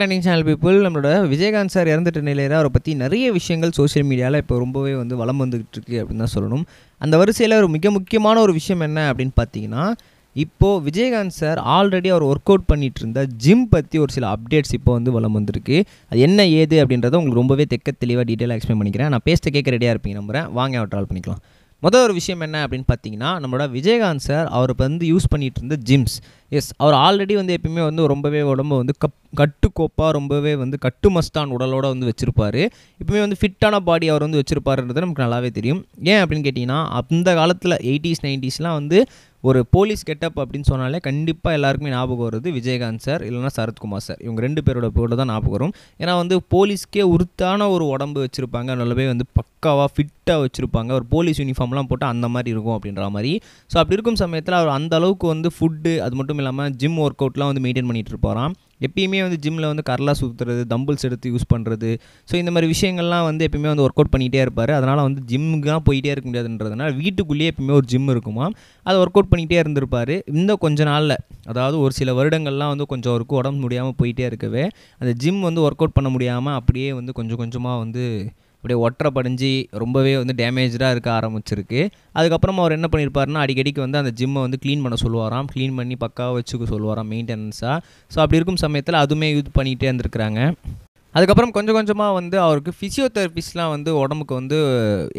கண்டிங் channel people நம்மளோட Vijayakanth sir இறந்துட்ட நிலையில் அவரை பற்றி நிறைய விஷயங்கள் சோஷியல் மீடியாவில் இப்போ ரொம்பவே வந்து வளம் வந்துகிட்டு இருக்கு அப்படின்னு தான் சொல்லணும் அந்த வரிசையில் ஒரு மிக முக்கியமான ஒரு விஷயம் என்ன அப்படின்னு பார்த்தீங்கன்னா இப்போது விஜயகாந்த் சார் ஆல்ரெடி அவர் ஒர்க் அவுட் பண்ணிகிட்டு இருந்த ஜிம் பற்றி ஒரு சில அப்டேட்ஸ் இப்போ வந்து வளம் வந்திருக்கு அது என்ன ஏது அப்படின்றத உங்களுக்கு ரொம்பவே தெக்க தெளிவாக டீட்டெயிலாக எக்ஸ்பிளைன் பண்ணிக்கிறேன் நான் பேஸ்ட்டை கேட்க ரெடியாக இருப்பீங்க நம்புறேன் வாங்க அவர் ட்ரால் பண்ணிக்கலாம் மொதல் ஒரு விஷயம் என்ன அப்படின்னு பார்த்தீங்கன்னா நம்மளோட விஜயகாந்த் சார் அவர் இப்போ வந்து யூஸ் பண்ணிகிட்டு இருந்த ஜிம்ஸ் எஸ் அவர் ஆல்ரெடி வந்து எப்பயுமே வந்து ரொம்பவே உடம்பு வந்து கப் கட்டுக்கோப்பாக ரொம்பவே வந்து கட்டு மஸ்தான் உடலோடு வந்து வச்சுருப்பார் இப்பவுமே வந்து ஃபிட்டான பாடி அவர் வந்து வச்சுருப்பாருன்றது நமக்கு நல்லாவே தெரியும் ஏன் அப்படின்னு கேட்டிங்கன்னா அந்த காலத்தில் எயிட்டிஸ் நைன்டிஸ்லாம் வந்து ஒரு போலீஸ் கெட்டப் அப்படின்னு சொன்னாலே கண்டிப்பாக எல்லாருக்குமே ஞாபகம் வருது விஜயகாந்த் சார் இல்லைனா சரத்குமார் சார் இவங்க ரெண்டு பேரோட போட தான் ஞாபகம் வரும் ஏன்னா வந்து போலீஸ்க்கே உறுத்தான ஒரு உடம்பு வச்சுருப்பாங்க நல்லவே வந்து பக்காவாக ஃபிட்டாக வச்சுருப்பாங்க ஒரு போலீஸ் யூனிஃபார்ம்லாம் போட்டு அந்த மாதிரி இருக்கும் அப்படின்ற மாதிரி ஸோ அப்படி இருக்கும் சமயத்தில் அவர் அந்த அளவுக்கு வந்து ஃபுட்டு அது மட்டும் இல்லாமல் ஜிம் ஒர்க் அவுட்லாம் வந்து மெயின்டைன் பண்ணிகிட்டு இருப்பாராம் எப்பயுமே வந்து ஜிம்மில் வந்து கரலா சுற்றுறது தம்பிள்ஸ் எடுத்து யூஸ் பண்ணுறது ஸோ இந்த மாதிரி விஷயங்கள்லாம் வந்து எப்பயுமே வந்து ஒர்க் அவுட் பண்ணிகிட்டே இருப்பார் அதனால் வந்து ஜிம்முக்கு தான் போயிட்டே இருக்க முடியாதுன்றதுனால வீட்டுக்குள்ளேயே எப்பயுமே ஒரு ஜிம் இருக்குமா அதை ஒர்க் அவுட் பண்ணிகிட்டே இருந்திருப்பார் இந்த கொஞ்ச நாளில் அதாவது ஒரு சில வருடங்கள்லாம் வந்து கொஞ்சம் அவருக்கு உடம்பு முடியாமல் போயிட்டே இருக்கவே அந்த ஜிம் வந்து ஒர்க் அவுட் பண்ண முடியாமல் அப்படியே வந்து கொஞ்சம் கொஞ்சமாக வந்து அப்படியே ஒற்றை படிஞ்சு ரொம்பவே வந்து டேமேஜாக இருக்க ஆரம்பிச்சிருக்கு அதுக்கப்புறமா அவர் என்ன பண்ணியிருப்பாருன்னா அடிக்கடிக்கு வந்து அந்த ஜிம்மை வந்து க்ளீன் பண்ண சொல்லுவாராம் க்ளீன் பண்ணி பக்காவை வச்சுக்க சொல்லுவாராம் மெயின்டெனன்ஸாக ஸோ அப்படி இருக்கும் சமயத்தில் அதுவுமே யூஸ் பண்ணிகிட்டே இருந்திருக்கிறாங்க அதுக்கப்புறம் கொஞ்சம் கொஞ்சமாக வந்து அவருக்கு ஃபிசியோதெரபிஸ்ட்லாம் வந்து உடம்புக்கு வந்து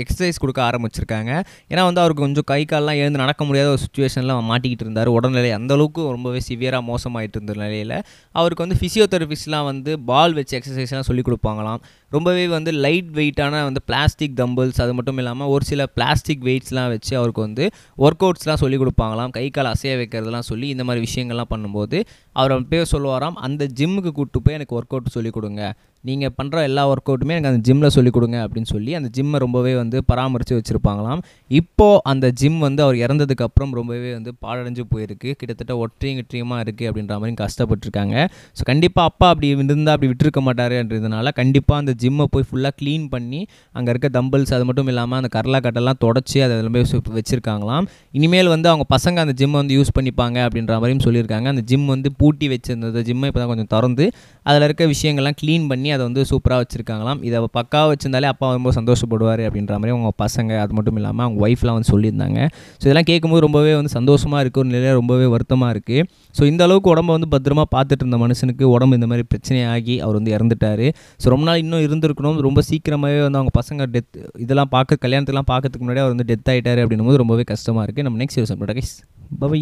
எக்ஸசைஸ் கொடுக்க ஆரம்பிச்சிருக்காங்க ஏன்னா வந்து அவருக்கு கொஞ்சம் கை கால்லாம் எழுந்து நடக்க முடியாத ஒரு சுச்சுவேஷனில் மாட்டிக்கிட்டு இருந்தார் உடல்நிலை அந்தளவுக்கு ரொம்பவே சிவியராக மோசமாகிட்டு இருந்த நிலையில் அவருக்கு வந்து ஃபிசியோதெரபிஸ்ட்லாம் வந்து பால் வச்சு எக்ஸசைஸ்லாம் சொல்லிக் கொடுப்பாங்களாம் ரொம்பவே வந்து லைட் வெயிட்டான வந்து பிளாஸ்டிக் தம்பிள்ஸ் அது மட்டும் இல்லாமல் ஒரு சில பிளாஸ்டிக் வெயிட்ஸ்லாம் வச்சு அவருக்கு வந்து ஒர்க் அவுட்ஸ்லாம் சொல்லிக் கொடுப்பாங்களாம் கை கால் அசைய வைக்கிறதுலாம் சொல்லி இந்த மாதிரி விஷயங்கள்லாம் பண்ணும்போது அவர் பேர் சொல்லுவாராம் அந்த ஜிம்முக்கு கூப்பிட்டு போய் எனக்கு ஒர்க் அவுட் சொல்லிக் கொடுங்க நீங்கள் பண்ணுற எல்லா ஒர்க் அவுட்டுமே எனக்கு அந்த ஜிம்மில் சொல்லிக் கொடுங்க அப்படின்னு சொல்லி அந்த ஜிம்மை ரொம்பவே வந்து பராமரித்து வச்சுருப்பாங்களாம் இப்போது அந்த ஜிம் வந்து அவர் இறந்ததுக்கப்புறம் ரொம்பவே வந்து பாழடைஞ்சு போயிருக்கு கிட்டத்தட்ட ஒற்றையும் கிற்றியுமாக இருக்குது அப்படின்ற மாதிரி கஷ்டப்பட்டுருக்காங்க ஸோ கண்டிப்பாக அப்பா அப்படி இருந்தால் அப்படி விட்டுருக்க மாட்டாருன்றதுனால கண்டிப்பாக அந்த ஜிம்மை போய் ஃபுல்லாக க்ளீன் பண்ணி அங்கே இருக்க தம்பிள்ஸ் அது மட்டும் இல்லாமல் அந்த கரலா கட்டெல்லாம் தொடச்சி அதை எல்லாமே வச்சுருக்காங்களாம் இனிமேல் வந்து அவங்க பசங்க அந்த ஜிம்மை வந்து யூஸ் பண்ணிப்பாங்க அப்படின்ற மாதிரியும் சொல்லியிருக்காங்க அந்த ஜிம் வந்து பூட்டி வச்சிருந்தது ஜிம்மை இப்போ தான் கொஞ்சம் திறந்து அதில் இருக்க விஷயங்கள்லாம் க்ளீன் பண்ணி பண்ணி அதை வந்து சூப்பராக வச்சுருக்காங்களாம் இதை பக்காவாக வச்சிருந்தாலே அப்பா ரொம்ப சந்தோஷப்படுவார் அப்படின்ற மாதிரி அவங்க பசங்க அது மட்டும் இல்லாமல் அவங்க ஒய்ஃப்லாம் வந்து சொல்லியிருந்தாங்க ஸோ இதெல்லாம் கேட்கும்போது ரொம்பவே வந்து சந்தோஷமாக இருக்குது ஒரு நிலையில் ரொம்பவே வருத்தமாக இருக்குது ஸோ இந்த அளவுக்கு உடம்பை வந்து பத்திரமா பார்த்துட்டு இருந்த மனுஷனுக்கு உடம்பு இந்த மாதிரி பிரச்சனையாகி அவர் வந்து இறந்துட்டார் ஸோ ரொம்ப நாள் இன்னும் இருந்திருக்கணும் ரொம்ப சீக்கிரமாகவே வந்து அவங்க பசங்க டெத் இதெல்லாம் பார்க்க கல்யாணத்துக்குலாம் பார்க்கறதுக்கு முன்னாடி அவர் வந்து டெத் ஆகிட்டார் அப்படின்னும் போது ரொம்பவே கஷ்டமாக இருக்குது நம்ம நெக்ஸ்ட் யூஸ் பை